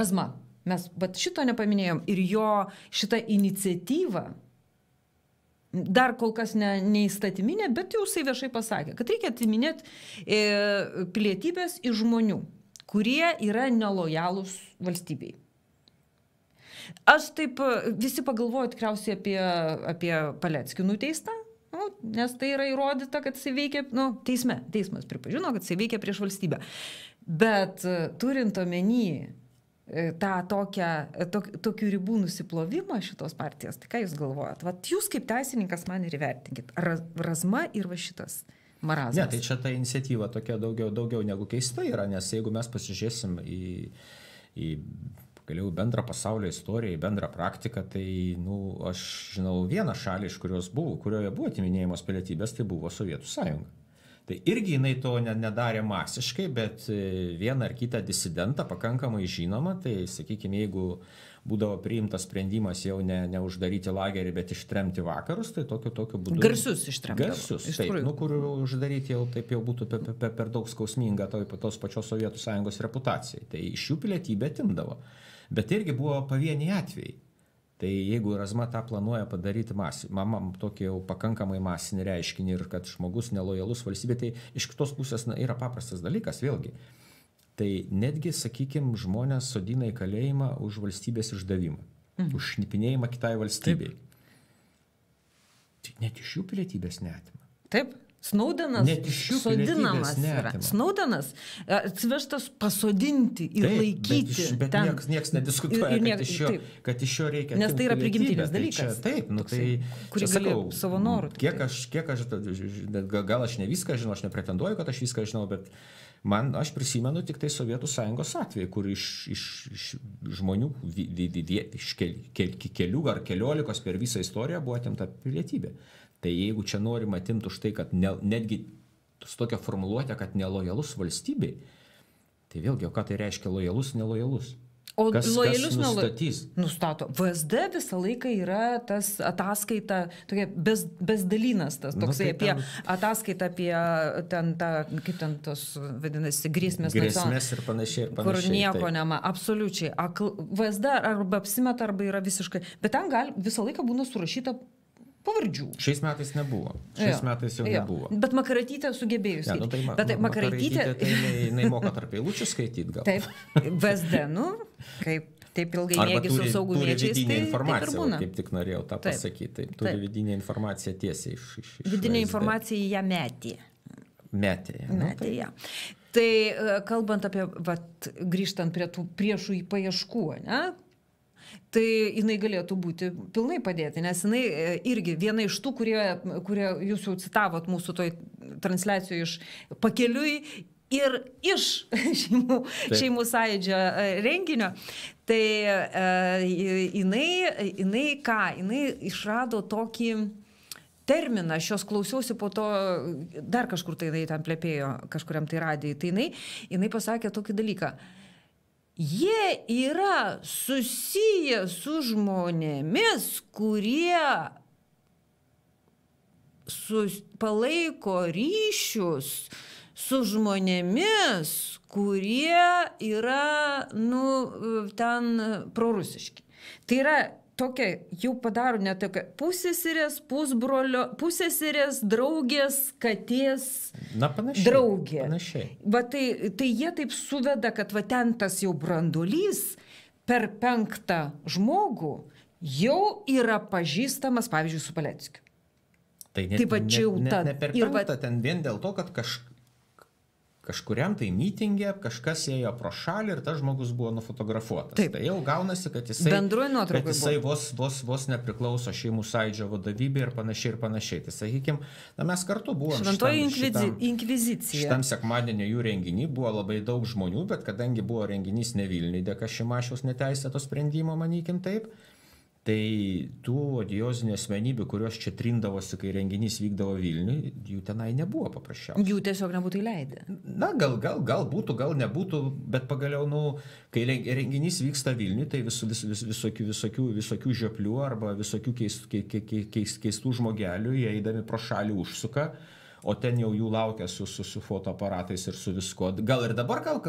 Razma. Mes bet šito nepaminėjom ir jo šitą iniciatyvą dar kol kas ne, neįstatyminė, bet jau jisai viešai pasakė, kad reikia atiminėti e, pilietybės iš žmonių, kurie yra nelojalūs valstybei. Aš taip, visi pagalvoju tikriausiai apie, apie Paleckį nuteistą, nu, nes tai yra įrodyta, kad jisai veikia, nu, teisme, teismas pripažino, kad jisai veikia prieš valstybę. Bet turint omeny, E, tą tokią, e, tok, tokių ribų nusiplovimą šitos partijos, tai ką jūs galvojat? Vat jūs kaip teisininkas man ir vertinkit. Ar razma ir va šitas? Marazmas. Ne, tai čia ta iniciatyva tokia daugiau, daugiau negu keista yra, nes jeigu mes pasižiūrėsim į, į pagaliau bendrą pasaulio istoriją, bendrą praktiką, tai, na, nu, aš žinau vieną šalį, iš kurios buvo, kurioje buvo atiminėjimas pilietybės, tai buvo Sovietų sąjunga. Tai irgi jinai to nedarė masiškai, bet e, vieną ar kitą disidentą pakankamai žinoma, tai sakykime, jeigu būdavo priimtas sprendimas jau ne, ne uždaryti lagerį, bet ištremti vakarus, tai tokiu, tokiu būdu. Garsus ištremti. Garsus, iš taip, nu, kur uždaryti jau taip jau būtų per, per, per daug skausminga to, tos pačios Sovietų sąjungos reputacijai. Tai iš jų pilietybę atimdavo. Bet irgi buvo pavieniai atvejai tai jeigu razma tą planuoja padaryti masi mama tokį jau pakankamai masinį reiškinį ir kad žmogus nelojalus valstybei, tai iš kitos pusės na, yra paprastas dalykas vėlgi. Tai netgi, sakykime, žmonės sodina į kalėjimą už valstybės išdavimą, mhm. už šnipinėjimą kitai valstybei. Taip. Tai net iš jų pilietybės netima. Taip. Snaudenas sodinamas yra. Snaudenas e, atsivežtas pasodinti ir taip, laikyti. Bet iš, bet ten. Nieks, nieks nediskutuoja, ir, ir niek, kad, iš jo, taip. kad iš jo reikia. Nes tai yra prigimtinis tai dalykas. Tai čia, taip, nu, toksai, tai, kurį sakau savo noru. Kiek taip. aš, kiek aš, gal aš ne viską žinau, aš nepretenduoju, kad aš viską žinau, bet man, aš prisimenu tik tai Sovietų sąjungos atvejį, kur iš, iš, iš žmonių, iš kel, kel, kelių ar keliolikos per visą istoriją buvo atimta pilietybė. Tai jeigu čia norima atimti už tai, kad ne, netgi su tokia formuluotė, kad nelojalus valstybei, tai vėlgi, o ką tai reiškia lojalus, nelojalus? O kas, lojalius kas nustatys? Nustato. VSD visą laiką yra tas ataskaita, tokia bez, bezdalynas, tas toksai nu, tai apie ten... ataskaita apie ten tą, kaip ten tos vadinasi, grėsmės. Grėsmės ir panašiai. Ir panašiai kur nieko taip. nema, absoliučiai. VSD arba apsimeta, arba yra visiškai. Bet ten gal visą laiką būna surašyta pavardžių. Šiais metais nebuvo. Šiais jo, metais jau jo. nebuvo. Bet makaratytė sugebėjo skaityti. Ja, nu, tai ma bet makaratytė... makaratytė tai jinai moka tarp eilučių skaityti gal. Taip, VSD, nu, kaip taip ilgai negi su saugumiečiais. Turi vidinę tai, informaciją, taip va, kaip tik norėjau tą taip, pasakyti. Taip, turi taip. vidinę informaciją tiesiai iš... iš, iš vidinė informacija ją metė. Metė. Nu metė ją. Tai, tai e, kalbant apie, vat, grįžtant prie tų priešų į paieškų, ne? tai jinai galėtų būti pilnai padėti, nes jinai e, irgi viena iš tų, kurie, kurie jūs jau citavot mūsų toj transliacijoje iš pakeliui ir iš šeimų, Taip. šeimų sąidžio e, renginio. Tai uh, jinai, jinai ką, jinai išrado tokį terminą, aš jos klausiausi po to, dar kažkur tai jinai ten plepėjo, kažkuriam tai radijai, tai jinai, jinai pasakė tokį dalyką. Uh, jie yra susiję su žmonėmis, kurie sus, palaiko ryšius su žmonėmis, kurie yra, nu, ten prorusiški. Tai yra tokia jau padaro ne tokia pusėsirės, pusbrolio, pusėsirės, draugės, katės. Na, panašiai. Draugė. Panašiai. Va, tai, tai jie taip suveda, kad va ten tas jau brandolys per penktą žmogų jau yra pažįstamas, pavyzdžiui, su Paleckiu. Tai net, Taip, va, čia jau ta. Ne, ne per penktą, va, ten vien dėl to, kad kaž, kažkuriam tai mitingė, kažkas ėjo pro šalį ir tas žmogus buvo nufotografuotas. Taip. Tai jau gaunasi, kad jisai, kad jisai buvo. vos, vos, vos nepriklauso šeimų sąidžio vadovybė ir panašiai ir panašiai. Tai sakykime, na mes kartu buvome. Šventoji inkvizi inkvizicija. Šitam sekmadienio jų renginį buvo labai daug žmonių, bet kadangi buvo renginys ne Vilniui dėka Šimašiaus neteisėto sprendimo, manykim taip, Tai tų odiozinių asmenybių, kurios čia trindavosi, kai renginys vykdavo Vilniui, jų tenai nebuvo paprasčiausiai. Jų tiesiog nebūtų įleidę. Na, gal, gal, gal būtų, gal nebūtų, bet pagaliau, nu, kai renginys vyksta Vilniui, tai vis, vis, vis, visokių, visokių, visokių žioplių arba visokių keist, ke, ke, ke, keist, keistų žmogelių, jie eidami pro šalį užsuka, o ten jau jų laukia su, su, su fotoaparatais ir su viskuo. Gal ir dabar, gal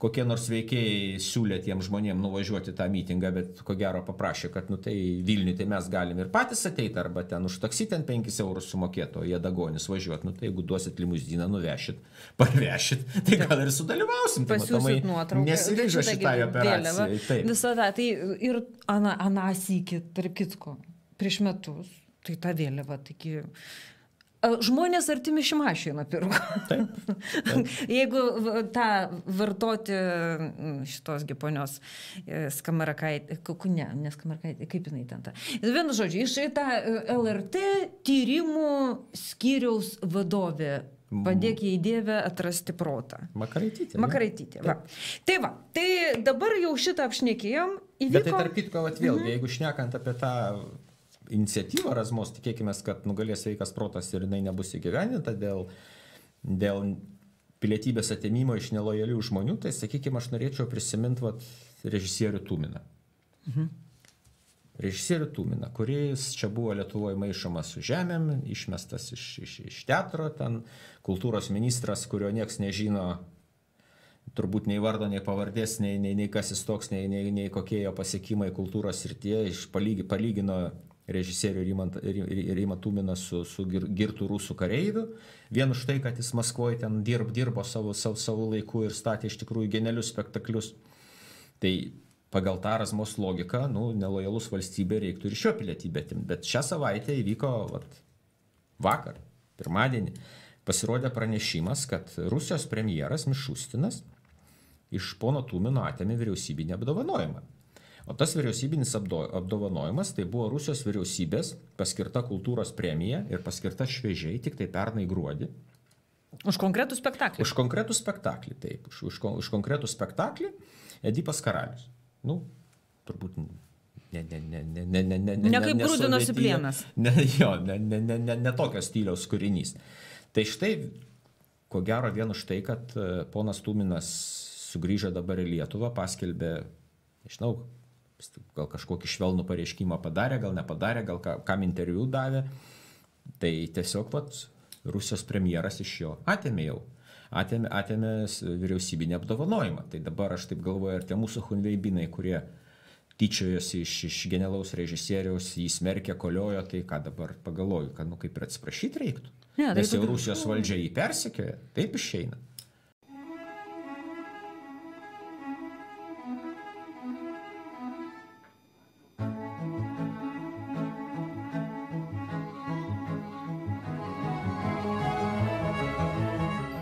kokie nors veikėjai siūlė tiem žmonėm nuvažiuoti tą mitingą, bet ko gero paprašė, kad nu tai Vilniui tai mes galim ir patys ateiti arba ten už taksi ten 5 eurus sumokėto, jie dagonis važiuot, nu tai jeigu duosit limuziną, nuvešit, parvešit, tai gal ir sudalyvausim. Tai Pasiūsit nuotrauką. Nesiryžo šitai operacijai. Visada, tai ir anasykit, ana tarp kitko, prieš metus, tai ta vėliava, taigi... Iki Žmonės artimi šimašiai nupirko. Taip, taip. Jeigu tą vartoti šitosgi ponios e, skamarakaitė, ne, neskamarakaitė, kaip jinai ten ta. Vienu žodžiu, iš tą e, LRT tyrimų skyriaus vadovė Padėk jai Dievę atrasti protą. Makaraitytė. Makaraitytė. Va. Tai va, tai dabar jau šitą apšnekėjom. Įvyko... Bet tai tarp kitko, vat, vėlgi, mm -hmm. jeigu šnekant apie tą iniciatyva Razmos, tikėkime, kad nugalės sveikas protas ir jinai nebus įgyvendinta dėl, dėl pilietybės atėmimo iš nelojalių žmonių, tai sakykime, aš norėčiau prisiminti vat, režisierių Tuminą. Mhm. Režisierių Tuminą, kuris čia buvo Lietuvoje maišomas su žemėm, išmestas iš, iš, iš teatro, ten kultūros ministras, kurio nieks nežino, turbūt nei vardo, nei pavardės, nei, nei, nei kas jis toks, nei, nei, nei kokie jo pasiekimai kultūros srityje, palygino režisierių Rymant, Rymą Tuminą su, su girtų rusų kareiviu. Vien už tai, kad jis Maskvoje ten dirb, dirbo savo, savo, savo laiku ir statė iš tikrųjų genelius spektaklius. Tai pagal tą Razmos logiką, nu, nelojalus valstybė reiktų ir šio pilietybę atimti. Bet šią savaitę įvyko vat, vakar, pirmadienį, pasirodė pranešimas, kad Rusijos premjeras Mišustinas iš pono Tumino atėmė vyriausybinį apdovanojimą. O tas vyriausybinis apdo, apdovanojimas tai buvo Rusijos vyriausybės paskirta kultūros premija ir paskirta šviežiai tik tai pernai gruodį. Už konkretų spektaklį. Už konkretų spektaklį, taip. Už, už, už konkretų spektaklį Edipas Karalius. Nu, turbūt ne, ne, ne, ne, ne, ne, ne, ne. Ne kaip grūdinosi plienas. Ne, jo, ne, ne, ne, ne, ne tokio stiliaus kūrinys. Tai štai, ko gero, vien už tai, kad e, ponas Tuminas sugrįžo dabar į Lietuvą, paskelbė, nežinau, gal kažkokį švelnų pareiškimą padarė, gal nepadarė, gal kam interviu davė. Tai tiesiog pats Rusijos premjeras iš jo atėmė jau. Atėmė, atėmė vyriausybinį apdovanojimą. Tai dabar aš taip galvoju, ar tie mūsų hunveibinai, kurie tyčiojosi iš, iš genialaus režisieriaus, jį smerkė, koliojo, tai ką dabar pagalvoju, kad nu kaip ir atsiprašyti reiktų. Ja, tai Nes jau Rusijos valdžia jį persekioja, taip išeina.